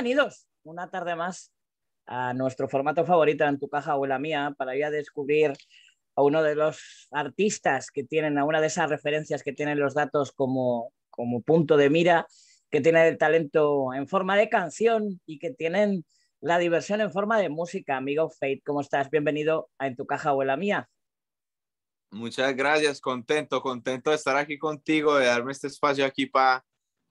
bienvenidos una tarde más a nuestro formato favorito en tu caja o la mía para ir a descubrir a uno de los artistas que tienen, a una de esas referencias que tienen los datos como, como punto de mira, que tienen el talento en forma de canción y que tienen la diversión en forma de música. Amigo Fate, ¿cómo estás? Bienvenido a En tu caja o la mía. Muchas gracias, contento, contento de estar aquí contigo, de darme este espacio aquí para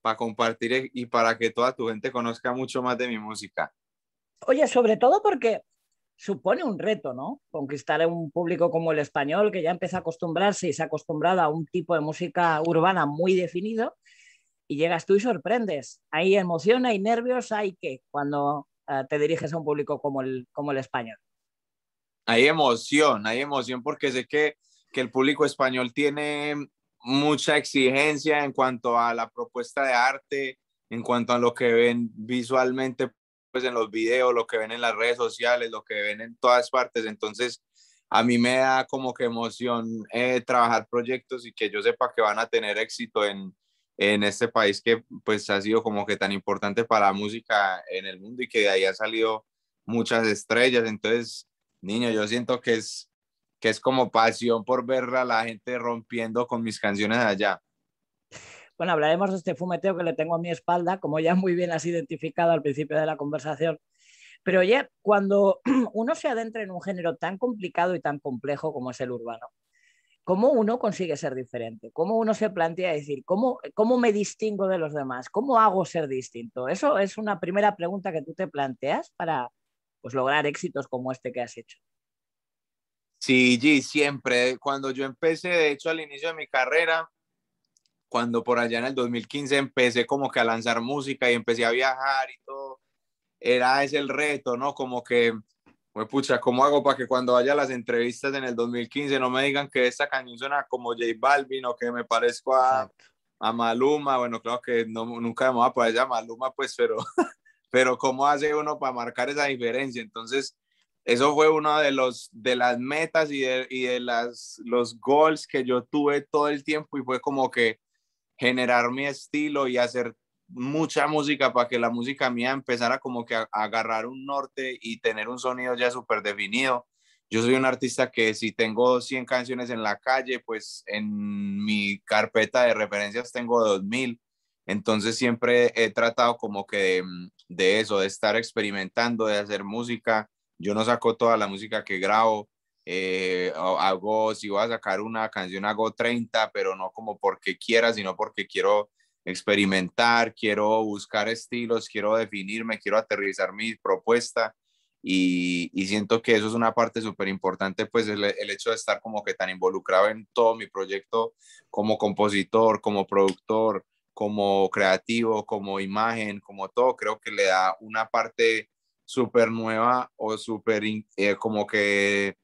para compartir e-, y para que toda tu gente conozca mucho más de mi música. Oye, sobre todo porque supone un reto, ¿no? Conquistar a un público como el español, que ya empieza a acostumbrarse y se ha acostumbrado a un tipo de música urbana muy definido, y llegas tú y sorprendes. Hay emoción, hay nervios, hay que cuando eh, te diriges a un público como el, como el español. Hay emoción, hay emoción porque sé que, que el público español tiene mucha exigencia en cuanto a la propuesta de arte, en cuanto a lo que ven visualmente pues en los videos, lo que ven en las redes sociales, lo que ven en todas partes. Entonces, a mí me da como que emoción eh, trabajar proyectos y que yo sepa que van a tener éxito en, en este país que pues ha sido como que tan importante para la música en el mundo y que de ahí han salido muchas estrellas. Entonces, niño, yo siento que es que es como pasión por ver a la gente rompiendo con mis canciones allá. Bueno, hablaremos de este fumeteo que le tengo a mi espalda, como ya muy bien has identificado al principio de la conversación. Pero oye, cuando uno se adentra en un género tan complicado y tan complejo como es el urbano, ¿cómo uno consigue ser diferente? ¿Cómo uno se plantea decir, ¿cómo, cómo me distingo de los demás? ¿Cómo hago ser distinto? Eso es una primera pregunta que tú te planteas para pues, lograr éxitos como este que has hecho. Sí, sí, siempre. Cuando yo empecé, de hecho, al inicio de mi carrera, cuando por allá en el 2015 empecé como que a lanzar música y empecé a viajar y todo, era ese el reto, ¿no? Como que, pues pucha, ¿cómo hago para que cuando vaya a las entrevistas en el 2015 no me digan que esta canción suena como J Balvin o que me parezco a, a Maluma? Bueno, claro que nunca me voy a parecer a Maluma, pues, pero, pero ¿cómo hace uno para marcar esa diferencia? Entonces, eso fue una de, los, de las metas y de, las, los goals que yo tuve todo el tiempo y fue como que generar mi estilo y hacer mucha música para que la música mía empezara como que a, agarrar un norte y tener un sonido ya súper definido. Yo soy un artista que si tengo 100 canciones en la calle, pues en mi carpeta de referencias tengo 2000. Entonces siempre he tratado como que de eso, de estar experimentando, de hacer música yo no saco toda la música que grabo, eh, hago, si voy a sacar una canción, hago 30, pero no como porque quiera, sino porque quiero experimentar, quiero buscar estilos, quiero definirme, quiero aterrizar mi propuesta y, siento que eso es una parte súper importante, pues el, el, hecho de estar como que tan involucrado en todo mi proyecto como compositor, como productor, como creativo, como imagen, como todo, creo que le da una parte súper nueva o súper eh, como que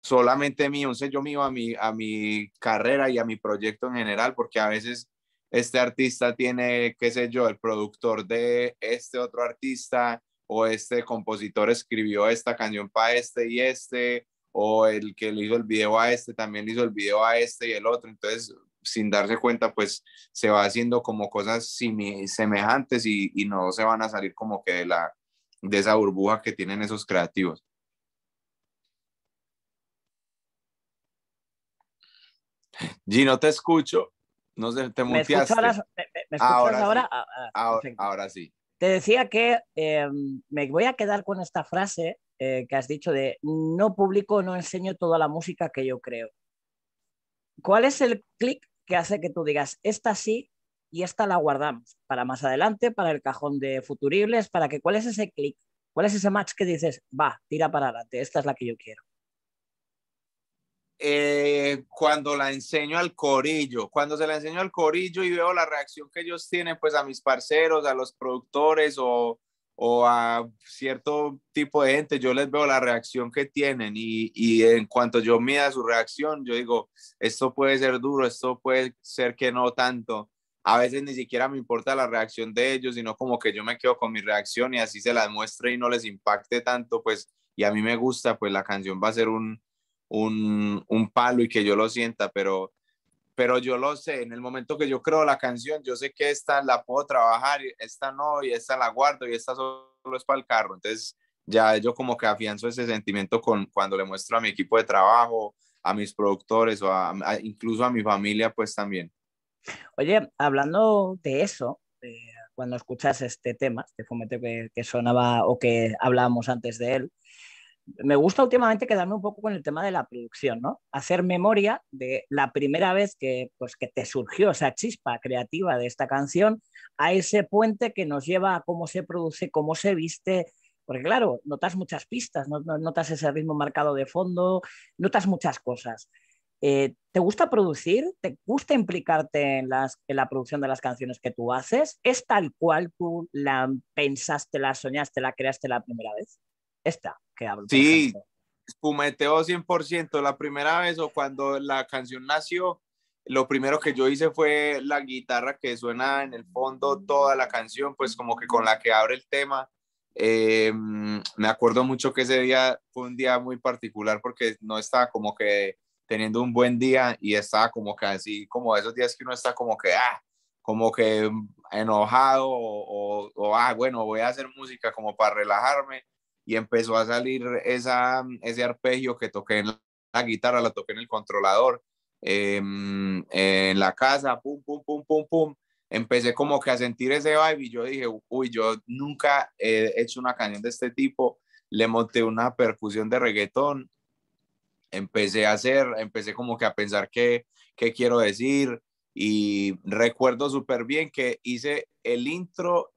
solamente mío, un sello mío a mi, a mi carrera y a mi proyecto en general, porque a veces este artista tiene, qué sé yo, el productor de este otro artista o este compositor escribió esta canción para este y este, o el que le hizo el video a este también le hizo el video a este y el otro, entonces sin darse cuenta, pues se va haciendo como cosas semejantes y, y no se van a salir como que de la, de esa burbuja que tienen esos creativos. Gino, te escucho. No sé, te muteaste. ¿Me escuchas ahora? Ah, ah, ahora, Sí. Te decía que em, me voy a quedar con esta frase eh, que has dicho de no publico, no enseño toda la música que yo creo. ¿Cuál es el clic que hace que tú digas, esta sí, y esta la guardamos para más adelante, para el cajón de futuribles, para que cuál es ese clic, cuál es ese match que dices, va, tira para adelante, esta es la que yo quiero. Eh, cuando la enseño al corillo, cuando se la enseño al corillo y veo la reacción que ellos tienen, pues a mis parceros, a los productores o, a cierto tipo de gente, yo les veo la reacción que tienen y, y, en cuanto yo mida su reacción, yo digo, esto puede ser duro, esto puede ser que no tanto a veces ni siquiera me importa la reacción de ellos, sino como que yo me quedo con mi reacción y así se la muestre y no les impacte tanto, pues, y a mí me gusta, pues la canción va a ser un, un, un palo y que yo lo sienta, pero, pero yo lo sé, en el momento que yo creo la canción, yo sé que esta la puedo trabajar, esta no, y esta la guardo, y esta solo es para el carro, entonces ya yo como que afianzo ese sentimiento con cuando le muestro a mi equipo de trabajo, a mis productores o incluso a mi familia, pues también. Oye, hablando de eso, eh, cuando escuchas este tema, este fomento que, sonaba o que hablábamos antes de él, me gusta últimamente quedarme un poco con el tema de la producción, ¿no? Hacer memoria de la primera vez que, pues, que te surgió esa chispa creativa de esta canción a ese puente que nos lleva a cómo se produce, cómo se viste, porque claro, notas muchas pistas, notas ese ritmo marcado de fondo, notas muchas cosas. Eh, ¿Te gusta producir? ¿Te gusta implicarte en, las, la producción de las canciones que tú haces? ¿Es tal cual tú la pensaste, la soñaste, la creaste la primera vez? Esta que hablo. Sí, espumeteo 100% la primera vez o cuando la canción nació. Lo primero que yo hice fue la guitarra que suena en el fondo toda la canción, pues como que con la que abre el tema. Em, me acuerdo mucho que ese día fue un día muy particular porque no estaba como que teniendo un buen día y estaba como que así, como esos días que uno está como que, ah, como que enojado o, ah, bueno, voy a hacer música como para relajarme y empezó a salir esa, ese arpegio que toqué en la guitarra, la toqué en el controlador, em, en la casa, pum, pum, pum, pum, pum. Empecé como que a sentir ese vibe y yo dije, uy, yo nunca he hecho una canción de este tipo. Le monté una percusión de reggaetón empecé a hacer, empecé como que a pensar qué, qué quiero decir y recuerdo súper bien que hice el intro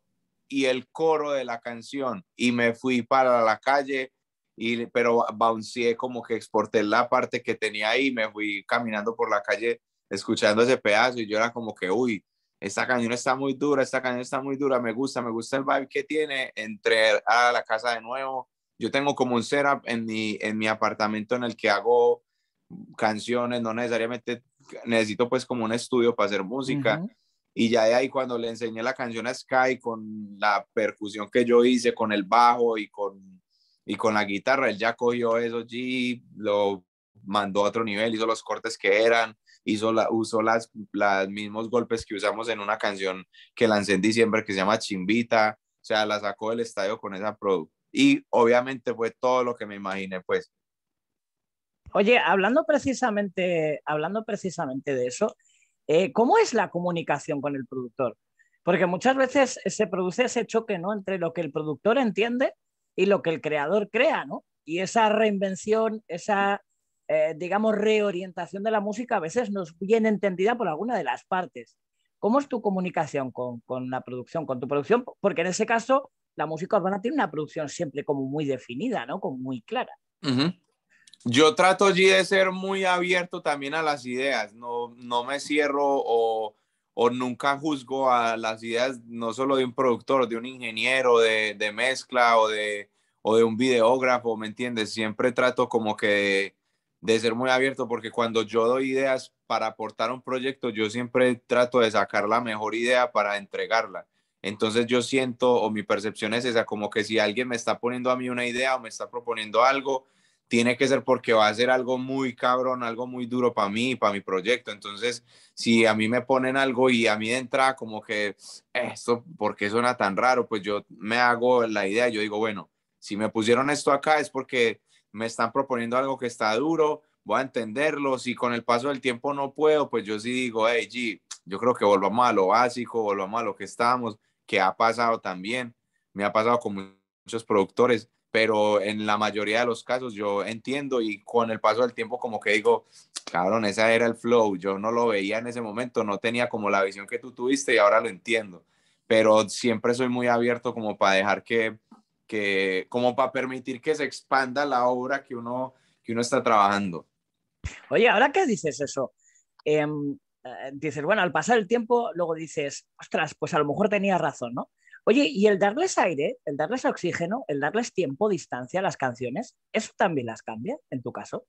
y el coro de la canción y me fui para la calle y pero bounceé como que exporté la parte que tenía ahí me fui caminando por la calle escuchando ese pedazo y yo era como que uy esta canción está muy dura esta canción está muy dura me gusta me gusta el vibe que tiene entre a la casa de nuevo yo tengo como un setup en mi, en mi apartamento en el que hago canciones, no necesariamente necesito pues como un estudio para hacer música. Y ya de ahí cuando le enseñé la canción a Sky con la percusión que yo hice, con el bajo y con, y con la guitarra, él ya cogió eso allí, lo mandó a otro nivel, hizo los cortes que eran, hizo la, usó los las mismos golpes que usamos en una canción que lancé en diciembre que se llama Chimbita, o sea, la sacó del estadio con esa, producción, y obviamente fue todo lo que me imaginé pues. Oye, hablando precisamente, hablando precisamente de eso, eh, ¿cómo es la comunicación con el productor? Porque muchas veces se produce ese choque ¿no? entre lo que el productor entiende y lo que el creador crea, ¿no? Y esa reinvención, esa, eh, digamos, reorientación de la música a veces no es bien entendida por alguna de las partes. ¿Cómo es tu comunicación con, con la producción, con tu producción? Porque en ese caso la música urbana tiene una producción siempre como muy definida, ¿no? Como muy clara. Yo trato allí de ser muy abierto también a las ideas, no, no me cierro o, nunca juzgo a las ideas, no solo de un productor, de un ingeniero, de, mezcla o de, de un videógrafo, ¿me entiendes? Siempre trato como que de, de ser muy abierto porque cuando yo doy ideas para aportar un proyecto, yo siempre trato de sacar la mejor idea para entregarla entonces yo siento, o mi percepción es esa, como que si alguien me está poniendo a mí una idea o me está proponiendo algo, tiene que ser porque va a ser algo muy cabrón, algo muy duro para mí, para mi proyecto. Entonces, si a mí me ponen algo y a mí de entrada como que eh, esto, ¿por qué suena tan raro? Pues yo me hago la idea, yo digo, bueno, si me pusieron esto acá es porque me están proponiendo algo que está duro, voy a entenderlo. Si con el paso del tiempo no puedo, pues yo sí digo, hey, G, yo creo que volvamos a lo básico, volvamos a lo que estábamos que ha pasado también, me ha pasado con muchos productores, pero en la mayoría de los casos yo entiendo y con el paso del tiempo como que digo, cabrón, esa era el flow, yo no lo veía en ese momento, no tenía como la visión que tú tuviste y ahora lo entiendo, pero siempre soy muy abierto como para dejar que, que como para permitir que se expanda la obra que uno, que uno está trabajando. Oye, ahora qué dices eso, em, eh, dices, bueno, al pasar el tiempo, luego dices, ostras, pues a lo mejor tenía razón, ¿no? Oye, y el darles aire, el darles oxígeno, el darles tiempo, distancia a las canciones, ¿eso también las cambia en tu caso?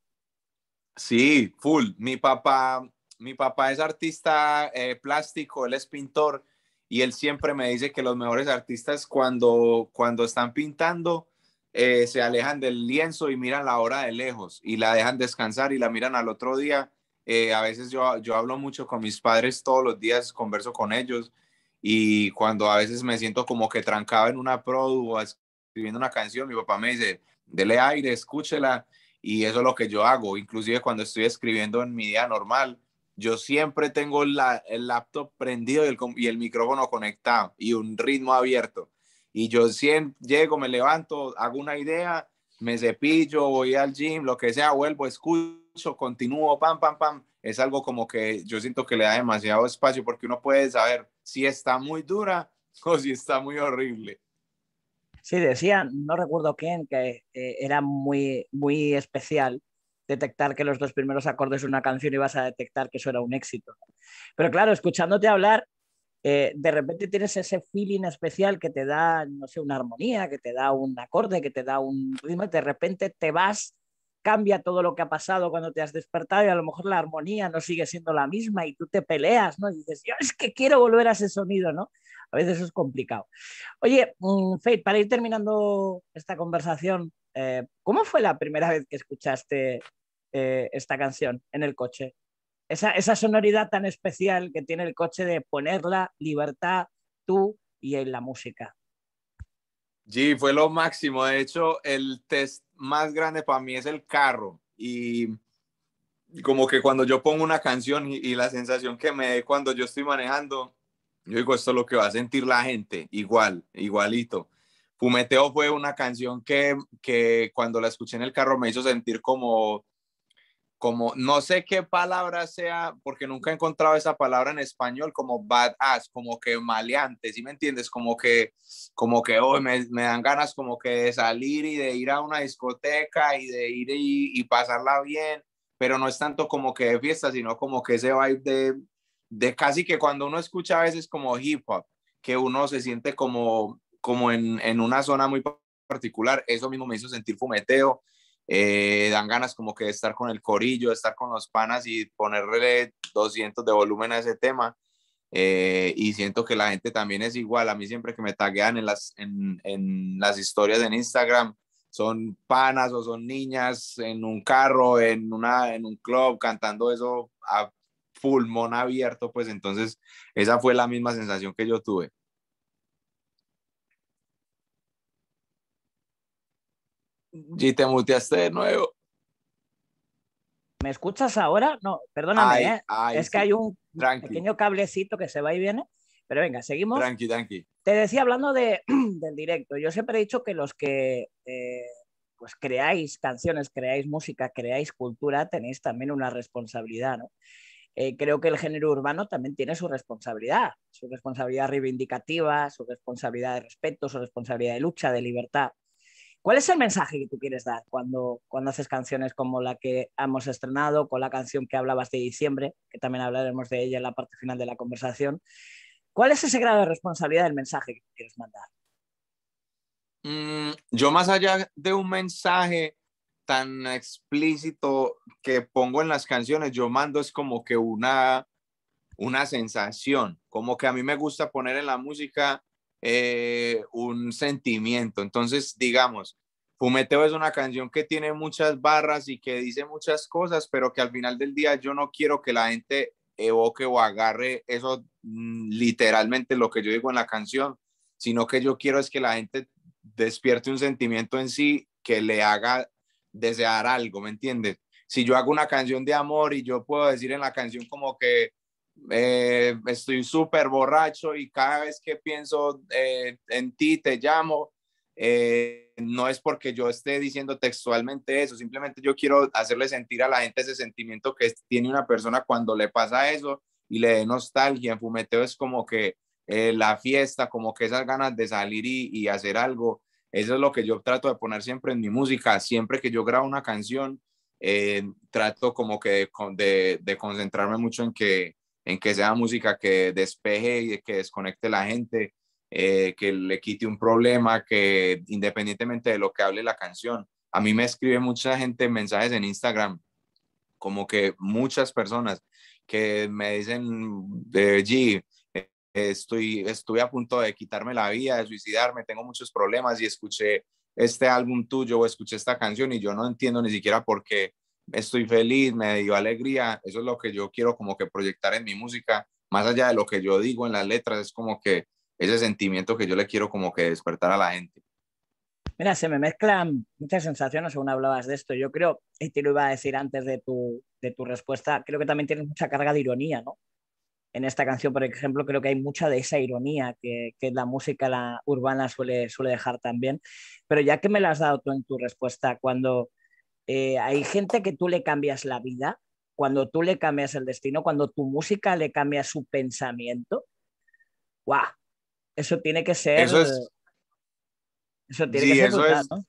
Sí, full. Mi papá, mi papá es artista eh, plástico, él es pintor y él siempre me dice que los mejores artistas cuando, cuando están pintando eh, se alejan del lienzo y miran la hora de lejos y la dejan descansar y la miran al otro día eh, a veces yo, yo hablo mucho con mis padres todos los días, converso con ellos y cuando a veces me siento como que trancado en una produ o escribiendo una canción, mi papá me dice, dele aire, escúchela y eso es lo que yo hago. Inclusive cuando estoy escribiendo en mi día normal, yo siempre tengo la, el laptop prendido y el, y el micrófono conectado y un ritmo abierto. Y yo siempre llego, me levanto, hago una idea, me cepillo, voy al gym, lo que sea, vuelvo, escucho continúo, pam, pam, pam. Es algo como que yo siento que le da demasiado espacio porque uno puede saber si está muy dura o si está muy horrible. Sí, decía, no recuerdo quién, que eh, era muy, muy especial detectar que los dos primeros acordes de una canción ibas a detectar que eso era un éxito. Pero claro, escuchándote hablar, eh, de repente tienes ese feeling especial que te da, no sé, una armonía, que te da un acorde, que te da un ritmo, y de repente te vas cambia todo lo que ha pasado cuando te has despertado y a lo mejor la armonía no sigue siendo la misma y tú te peleas, ¿no? Y dices, yo es que quiero volver a ese sonido, ¿no? A veces es complicado. Oye, mm, Faith, para ir terminando esta conversación, eh, ¿cómo fue la primera vez que escuchaste eh, esta canción en el coche? Esa, esa sonoridad tan especial que tiene el coche de poner la libertad, tú y en la música. Sí, fue lo máximo. De hecho, el test más grande para mí es el carro. Y como que cuando yo pongo una canción y, la sensación que me dé cuando yo estoy manejando, yo digo, esto es lo que va a sentir la gente, igual, igualito. Fumeteo fue una canción que, que cuando la escuché en el carro me hizo sentir como como no sé qué palabra sea, porque nunca he encontrado esa palabra en español, como badass, como que maleante, ¿sí me entiendes? Como que, como que hoy me, dan ganas como que de salir y de ir a una discoteca y de ir y, pasarla bien, pero no es tanto como que de fiesta, sino como que ese vibe de, de casi que cuando uno escucha a veces como hip hop, que uno se siente como, como en, en una zona muy particular, eso mismo me hizo sentir fumeteo eh, dan ganas como que de estar con el corillo, de estar con los panas y ponerle 200 de volumen a ese tema. Eh, y siento que la gente también es igual. A mí siempre que me taguean en las, en, en las historias en Instagram, son panas o son niñas en un carro, en, una, en un club, cantando eso a pulmón abierto, pues entonces esa fue la misma sensación que yo tuve. Y te muteaste de nuevo. ¿Me escuchas ahora? No, perdóname, ¿eh? es que hay un pequeño cablecito que se va y viene. Pero venga, seguimos. Tranqui, tranqui. Te decía, hablando del directo, yo siempre he dicho que los que eh, pues creáis canciones, creáis música, creáis cultura, tenéis también una responsabilidad, eh, creo que el género urbano también tiene su responsabilidad, su responsabilidad reivindicativa, su responsabilidad de respeto, su responsabilidad de lucha, de libertad. ¿Cuál es el mensaje que tú quieres dar cuando, cuando haces canciones como la que hemos estrenado, con la canción que hablabas de diciembre, que también hablaremos de ella en la parte final de la conversación? ¿Cuál es ese grado de responsabilidad del mensaje que quieres mandar? Mm, yo más allá de un mensaje tan explícito que pongo en las canciones, yo mando es como que una, una sensación, como que a mí me gusta poner en la música eh, un sentimiento. Entonces, digamos, Fumeteo es una canción que tiene muchas barras y que dice muchas cosas, pero que al final del día yo no quiero que la gente evoque o agarre eso mm, literalmente lo que yo digo en la canción, sino que yo quiero es que la gente despierte un sentimiento en sí que le haga desear algo, ¿me entiendes? Si yo hago una canción de amor y yo puedo decir en la canción como que eh, estoy súper borracho y cada vez que pienso eh, en ti te llamo. Eh, no es porque yo esté diciendo textualmente eso, simplemente yo quiero hacerle sentir a la gente ese sentimiento que tiene una persona cuando le pasa eso y le dé nostalgia. En fumeteo es como que la fiesta, como que esas ganas de salir y, hacer algo. Eso es lo que yo trato de poner siempre en mi música. Siempre que yo grabo una canción, trato como que de, concentrarme mucho en que en que sea música que despeje y que desconecte la gente, eh, que le quite un problema, que independientemente de lo que hable la canción. A mí me escribe mucha gente mensajes en Instagram, como que muchas personas que me dicen, de G, eh, estoy, estoy a punto de quitarme la vida, de suicidarme, tengo muchos problemas y escuché este álbum tuyo o escuché esta canción y yo no entiendo ni siquiera por qué estoy feliz, me dio alegría, eso es lo que yo quiero como que proyectar en mi música, más allá de lo que yo digo en las letras, es como que ese sentimiento que yo le quiero como que despertar a la gente. Mira, se me mezclan muchas sensaciones según hablabas de esto. Yo creo, y te lo iba a decir antes de tu, de tu respuesta, creo que también tienes mucha carga de ironía, ¿no? En esta canción, por ejemplo, creo que hay mucha de esa ironía que, que la música la urbana suele, suele dejar también. Pero ya que me la has dado tú en tu respuesta, cuando eh, hay gente que tú le cambias la vida, cuando tú le cambias el destino, cuando tu música le cambia su pensamiento. ¡Guau! Eso tiene que ser. Eso, eso tiene que ser eso ¿no?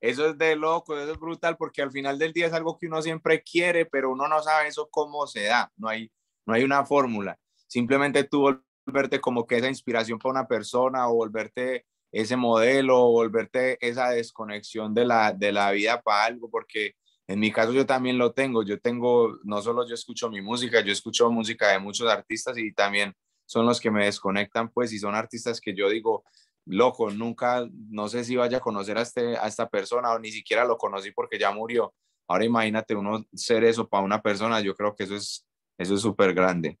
Eso es de loco, eso es brutal, porque al final del día es algo que uno siempre quiere, pero uno no sabe eso cómo se da. No hay, no hay una fórmula. Simplemente tú volverte como que esa inspiración para una persona o volverte ese modelo, volverte esa desconexión de la, de la vida para algo, porque en mi caso yo también lo tengo, yo tengo, no solo yo escucho mi música, yo escucho música de muchos artistas y también son los que me desconectan, pues, y son artistas que yo digo, loco, nunca, no sé si vaya a conocer a, este, a esta persona o ni siquiera lo conocí porque ya murió. Ahora imagínate uno ser eso para una persona, yo creo que eso es eso es súper grande.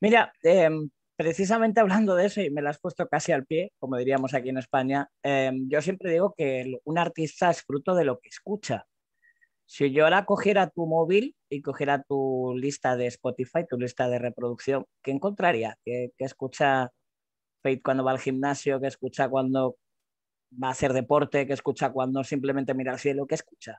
Mira, eh, precisamente hablando de eso, y me la has puesto casi al pie, como diríamos aquí en España, em, yo siempre digo que un artista es fruto de lo que escucha. Si yo ahora cogiera tu móvil y cogiera tu lista de Spotify, tu lista de reproducción, ¿qué encontraría? ¿Qué, escucha Fate cuando va al gimnasio? ¿Qué escucha cuando va a hacer deporte? ¿Qué escucha cuando simplemente mira al cielo? ¿Qué escucha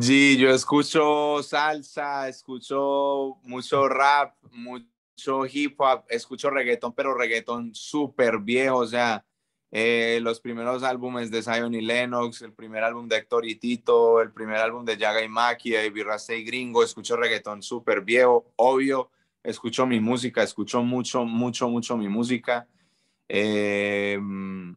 Sí, yo escucho salsa, escucho mucho rap, mucho escucho hip hop, escucho reggaetón, pero reggaetón súper viejo, o sea, eh, los primeros álbumes de Zion y Lennox, el primer álbum de Hector y Tito, el primer álbum de Yaga y Maki, de y Gringo, escucho reggaetón súper viejo, obvio, escucho mi música, escucho mucho, mucho, mucho mi música, em,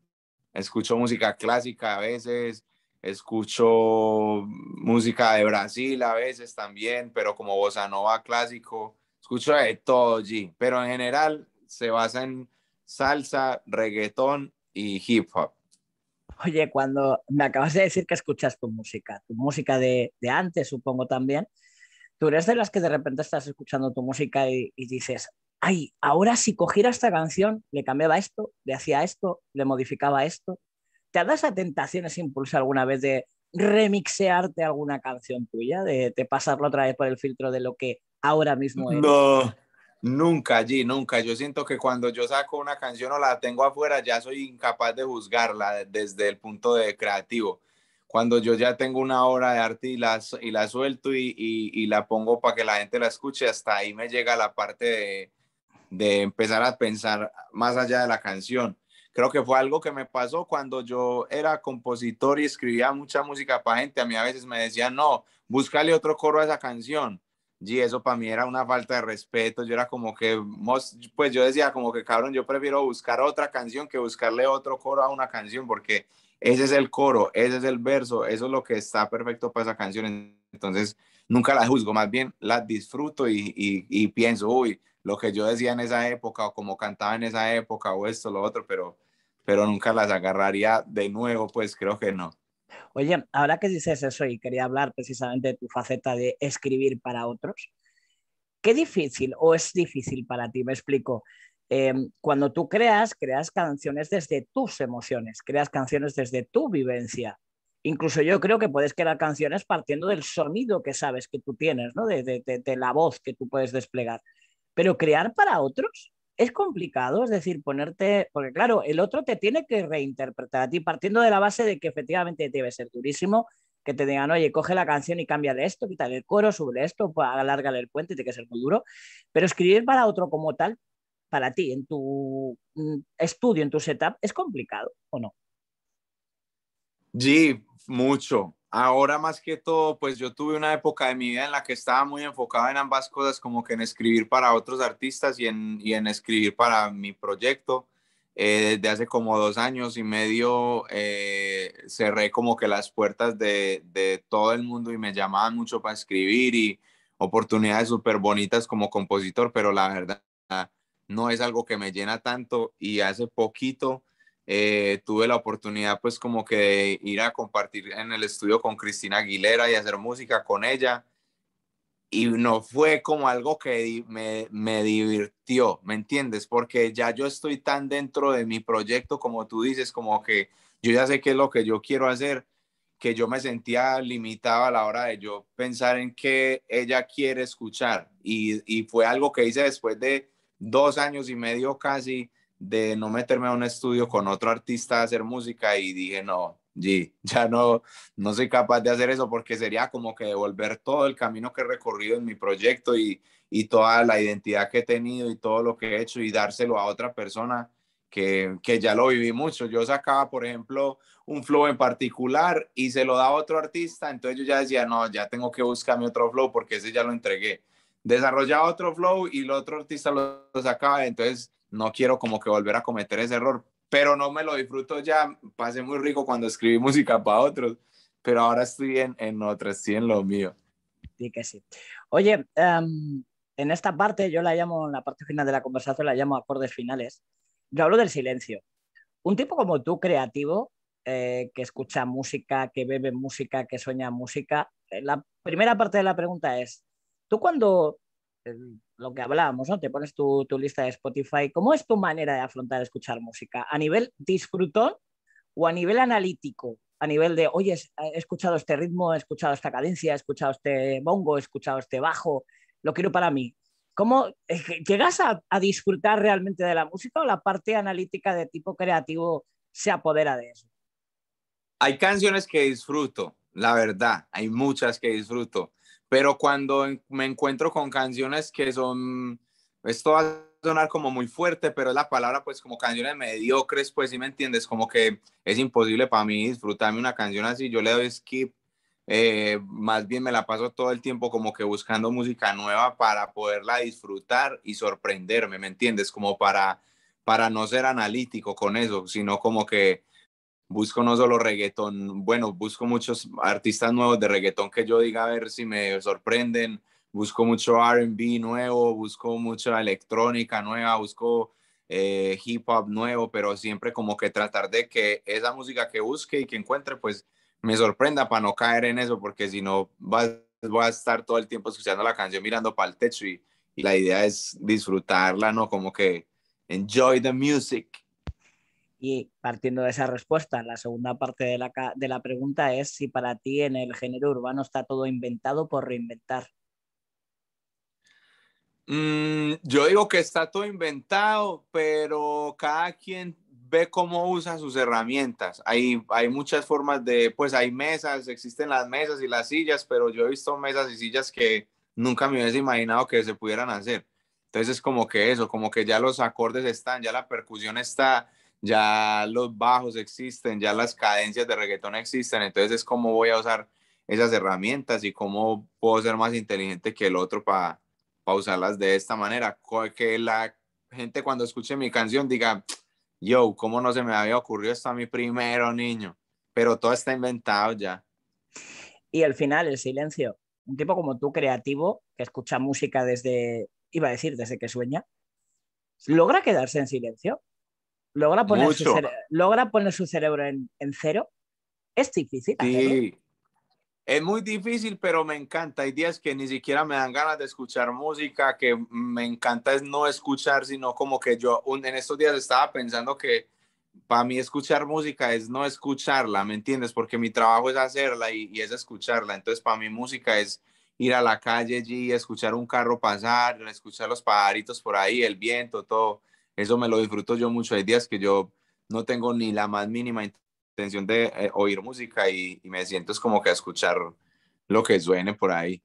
escucho música clásica a veces, escucho música de Brasil a veces también, pero como bossa nova clásico, escucho de todo, G, pero en general se basa en salsa, reggaetón y hip hop. Oye, cuando me acabas de decir que escuchas tu música, tu música de, de antes, supongo también, tú eres de las que de repente estás escuchando tu música y, dices, ay, ahora si cogiera esta canción, le cambiaba esto, le hacía esto, le modificaba esto. ¿Te das dado esa tentación, ese impulso alguna vez de remixearte alguna canción tuya, de, de pasarlo otra vez por el filtro de lo que ahora mismo No, nunca allí, nunca. Yo siento que cuando yo saco una canción o la tengo afuera, ya soy incapaz de juzgarla desde el punto de creativo. Cuando yo ya tengo una obra de arte y la, y la suelto y, la pongo para que la gente la escuche, hasta ahí me llega la parte de, de empezar a pensar más allá de la canción. Creo que fue algo que me pasó cuando yo era compositor y escribía mucha música para gente. A mí a veces me decían, no, búscale otro coro a esa canción y eso para mí era una falta de respeto. Yo era como que, pues yo decía como que, cabrón, yo prefiero buscar otra canción que buscarle otro coro a una canción, porque ese es el coro, ese es el verso, eso es lo que está perfecto para esa canción. Entonces, nunca la juzgo, más bien la disfruto y, y, y pienso, uy, lo que yo decía en esa época o como cantaba en esa época o esto, lo otro, pero, pero nunca las agarraría de nuevo, pues creo que no. Oye, ahora que dices eso y quería hablar precisamente de tu faceta de escribir para otros, ¿qué difícil o es difícil para ti? Me explico. Eh, cuando tú creas, creas canciones desde tus emociones, creas canciones desde tu vivencia. Incluso yo creo que puedes crear canciones partiendo del sonido que sabes que tú tienes, ¿no? de la voz que tú puedes desplegar. Pero crear para otros, es complicado, es decir, ponerte, porque claro, el otro te tiene que reinterpretar a ti, partiendo de la base de que efectivamente debe ser durísimo, que te digan, oye, coge la canción y cambia de esto, quita el coro, sobre esto, pues, alarga el puente, tiene que ser muy duro, pero escribir para otro como tal, para ti, en tu mm, estudio, en tu setup, es complicado, ¿o no? Sí, mucho, Ahora más que todo, pues yo tuve una época de mi vida en la que estaba muy enfocado en ambas cosas, como que en escribir para otros artistas y en, y en escribir para mi proyecto. Eh, desde hace como dos años y medio eh, cerré como que las puertas de, de, todo el mundo y me llamaban mucho para escribir y oportunidades súper bonitas como compositor, pero la verdad no es algo que me llena tanto y hace poquito eh, tuve la oportunidad pues como que ir a compartir en el estudio con Cristina Aguilera y hacer música con ella. Y no fue como algo que me, divirtió, ¿me entiendes? Porque ya yo estoy tan dentro de mi proyecto, como tú dices, como que yo ya sé qué es lo que yo quiero hacer, que yo me sentía limitado a la hora de yo pensar en qué ella quiere escuchar. y fue algo que hice después de dos años y medio casi de no meterme a un estudio con otro artista a hacer música y dije, no, ya no, no soy capaz de hacer eso porque sería como que devolver todo el camino que he recorrido en mi proyecto y, toda la identidad que he tenido y todo lo que he hecho y dárselo a otra persona que, que ya lo viví mucho. Yo sacaba, por ejemplo, un flow en particular y se lo daba a otro artista, entonces yo ya decía, no, ya tengo que buscarme otro flow porque ese ya lo entregué. Desarrollaba otro flow y el otro artista lo sacaba, entonces no quiero como que volver a cometer ese error, pero no me lo disfruto ya, pasé muy rico cuando escribí música para otros, pero ahora estoy en, en otra, estoy en lo mío. Sí que sí. Oye, em, en esta parte yo la llamo, en la parte final de la conversación la llamo acordes finales, yo hablo del silencio. Un tipo como tú, creativo, eh, que escucha música, que bebe música, que sueña música, eh, la primera parte de la pregunta es, tú cuando lo que hablábamos, ¿no? Te pones tu, lista de Spotify. ¿Cómo es tu manera de afrontar escuchar música? ¿A nivel disfruto o a nivel analítico? A nivel de, oye, he escuchado este ritmo, he escuchado esta cadencia, he escuchado este bongo, he escuchado este bajo, lo quiero para mí. ¿Cómo eh, llegas a disfrutar realmente de la música o la parte analítica de tipo creativo se apodera de eso? Hay canciones que disfruto, la verdad, hay muchas que disfruto pero cuando me encuentro con canciones que son, esto va a sonar como muy fuerte, pero es la palabra pues como canciones mediocres, pues si ¿sí me entiendes, como que es imposible para mí disfrutarme una canción así, yo le doy skip, eh, más bien me la paso todo el tiempo como que buscando música nueva para poderla disfrutar y sorprenderme, ¿me entiendes? Como para, para no ser analítico con eso, sino como que busco no solo reggaetón, bueno, busco muchos artistas nuevos de reggaetón que yo diga a ver si me sorprenden, busco mucho RB nuevo, busco mucha electrónica nueva, busco eh, hip hop nuevo, pero siempre como que tratar de que esa música que busque y que encuentre, pues me sorprenda para no caer en eso, porque si no voy a estar todo el tiempo escuchando la canción mirando para el techo y, y la idea es disfrutarla, ¿no? Como que enjoy the music. Y partiendo de esa respuesta, la segunda parte de la, de la pregunta es si para ti en el género urbano está todo inventado por reinventar. Mm, yo digo que está todo inventado, pero cada quien ve cómo usa sus herramientas. Hay, hay muchas formas de, pues hay mesas, existen las mesas y las sillas, pero yo he visto mesas y sillas que nunca me hubiese imaginado que se pudieran hacer. Entonces es como que eso, como que ya los acordes están, ya la percusión está, ya los bajos existen, ya las cadencias de reggaetón existen, entonces es cómo voy a usar esas herramientas y cómo puedo ser más inteligente que el otro para usarlas de esta manera, que la gente cuando escuche mi canción diga, yo, ¿cómo no se me había ocurrido esto a mi primero, niño? Pero todo está inventado ya. Y al final, el silencio. Un tipo como tú, creativo, que escucha música desde, iba a decir, desde que sueña, ¿logra quedarse en silencio? logra poner, su, cerebro en, cero. Es difícil. Sí. Es muy difícil, pero me encanta. Hay días que ni siquiera me dan ganas de escuchar música, que me encanta es no escuchar, sino como que yo en estos días estaba pensando que para mí escuchar música es no escucharla, ¿me entiendes? Porque mi trabajo es hacerla y, es escucharla. Entonces, para mí música es ir a la calle y escuchar un carro pasar, escuchar los pajaritos por ahí, el viento, todo. Eso me lo disfruto yo mucho. Hay días que yo no tengo ni la más mínima intención de eh, oír música y, me siento como que a escuchar lo que suene por ahí.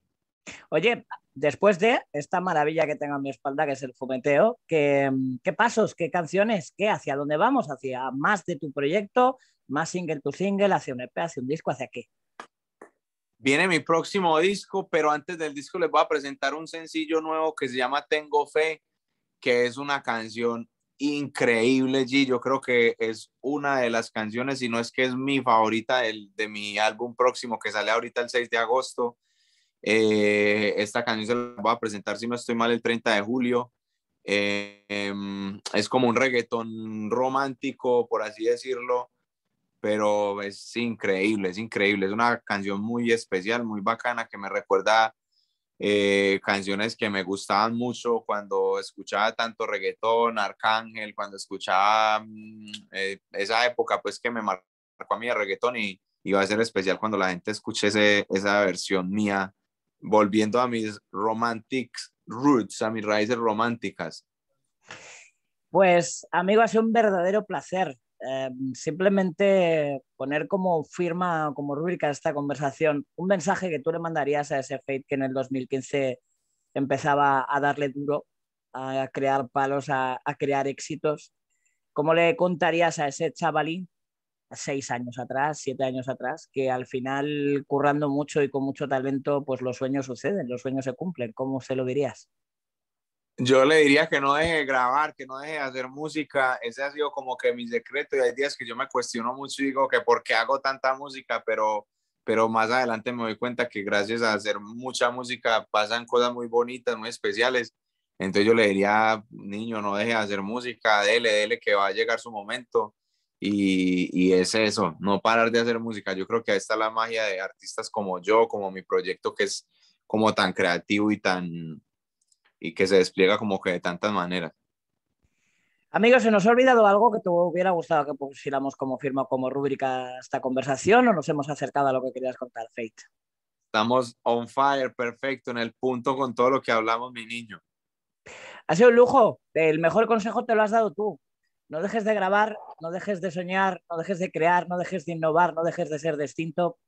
Oye, después de esta maravilla que tengo a mi espalda, que es el fumeteo, ¿qué, qué pasos, qué canciones, qué, hacia dónde vamos? ¿Hacia más de tu proyecto, más single tu single, hacia un EP, hacia un disco, hacia qué? Viene mi próximo disco, pero antes del disco les voy a presentar un sencillo nuevo que se llama Tengo Fe, que es una canción increíble, G. Yo creo que es una de las canciones, si no es que es mi favorita del, de mi álbum próximo que sale ahorita el 6 de agosto. Eh, esta canción se la voy a presentar, si no estoy mal, el 30 de julio. Eh, em, es como un reggaetón romántico, por así decirlo, pero es increíble, es increíble. Es una canción muy especial, muy bacana que me recuerda eh, canciones que me gustaban mucho cuando escuchaba tanto reggaetón, Arcángel, cuando escuchaba mm, eh, esa época, pues que me marcó a mí el reggaetón y, iba a ser especial cuando la gente escuche esa versión mía, volviendo a mis romantic roots, a mis raíces románticas. Pues amigo, ha sido un verdadero placer eh, simplemente poner como firma, como rúbrica esta conversación, un mensaje que tú le mandarías a ese Fate que en el 2015 empezaba a darle duro, a crear palos, a, crear éxitos. ¿Cómo le contarías a ese chavalín seis años atrás, siete años atrás, que al final, currando mucho y con mucho talento, pues los sueños suceden, los sueños se cumplen. ¿Cómo se lo dirías? Yo le diría que no deje de grabar, que no deje de hacer música. Ese ha sido como que mi secreto y hay días que yo me cuestiono mucho y digo que por qué hago tanta música, pero, pero más adelante me doy cuenta que gracias a hacer mucha música pasan cosas muy bonitas, muy especiales. Entonces yo le diría, niño, no deje de hacer música, dele, dele, que va a llegar su momento. Y, y, es eso, no parar de hacer música. Yo creo que ahí está la magia de artistas como yo, como mi proyecto que es como tan creativo y tan, y que se despliega como que de tantas maneras. Amigos, se nos ha olvidado algo que te hubiera gustado que pusiéramos como firma, como rúbrica esta conversación o nos hemos acercado a lo que querías contar, Fate. Estamos on fire, perfecto, en el punto con todo lo que hablamos, mi niño. Ha sido un lujo. El mejor consejo te lo has dado tú. No dejes de grabar, no dejes de soñar, no dejes de crear, no dejes de innovar, no dejes de ser distinto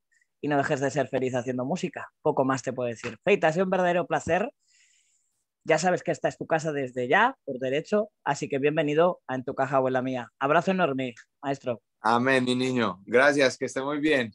y no dejes de ser feliz haciendo música. Poco más te puedo decir. Feita, ha sido un verdadero placer ya sabes que esta es tu casa desde ya, por derecho, así que bienvenido a En tu caja, abuela mía. Abrazo enorme, maestro. Amén, mi niño. Gracias, que esté muy bien.